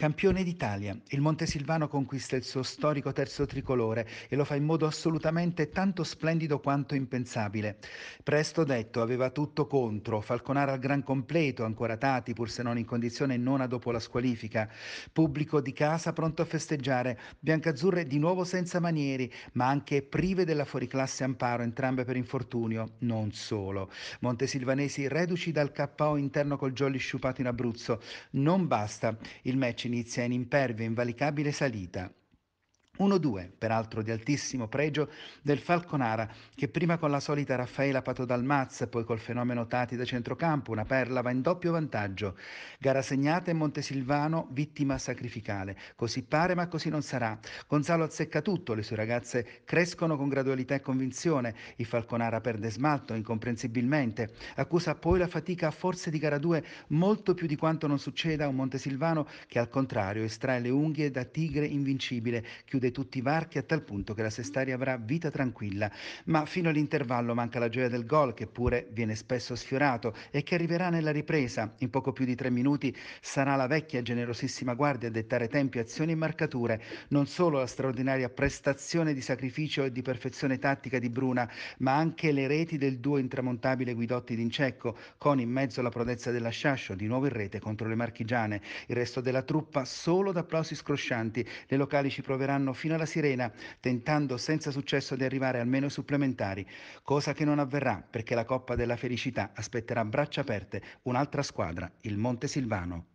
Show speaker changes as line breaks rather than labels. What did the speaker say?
Campione d'Italia, il Montesilvano conquista il suo storico terzo tricolore e lo fa in modo assolutamente tanto splendido quanto impensabile. Presto detto, aveva tutto contro, Falconara al gran completo, ancora Tati pur se non in condizione nona dopo la squalifica, pubblico di casa pronto a festeggiare, biancazzurre di nuovo senza manieri, ma anche prive della fuoriclasse Amparo, entrambe per infortunio, non solo. Montesilvanesi reduci dal KO interno col jolly sciupato in Abruzzo, non basta. Il match inizia in impervia invalicabile salita 1-2, peraltro di altissimo pregio, del Falconara, che prima con la solita Raffaela Patodalmaz, poi col fenomeno Tati da centrocampo, una perla va in doppio vantaggio. Gara segnata e Montesilvano vittima sacrificale. Così pare ma così non sarà. Gonzalo azzecca tutto, le sue ragazze crescono con gradualità e convinzione, il Falconara perde smalto incomprensibilmente, accusa poi la fatica a forze di gara 2 molto più di quanto non succeda a un Montesilvano che al contrario estrae le unghie da tigre invincibile, chiude chiude tutti i varchi a tal punto che la Sestaria avrà vita tranquilla, ma fino all'intervallo manca la gioia del gol che pure viene spesso sfiorato e che arriverà nella ripresa. In poco più di tre minuti sarà la vecchia generosissima guardia a dettare tempi, azioni e marcature, non solo la straordinaria prestazione di sacrificio e di perfezione tattica di Bruna, ma anche le reti del duo intramontabile Guidotti d'Incecco, con in mezzo la prodezza della Sciascio, di nuovo in rete contro le marchigiane. Il resto della truppa solo da applausi scroscianti. Le locali ci proveranno arrivarono fino alla sirena, tentando senza successo di arrivare almeno ai supplementari, cosa che non avverrà perché la Coppa della Felicità aspetterà a braccia aperte un'altra squadra, il Monte Silvano.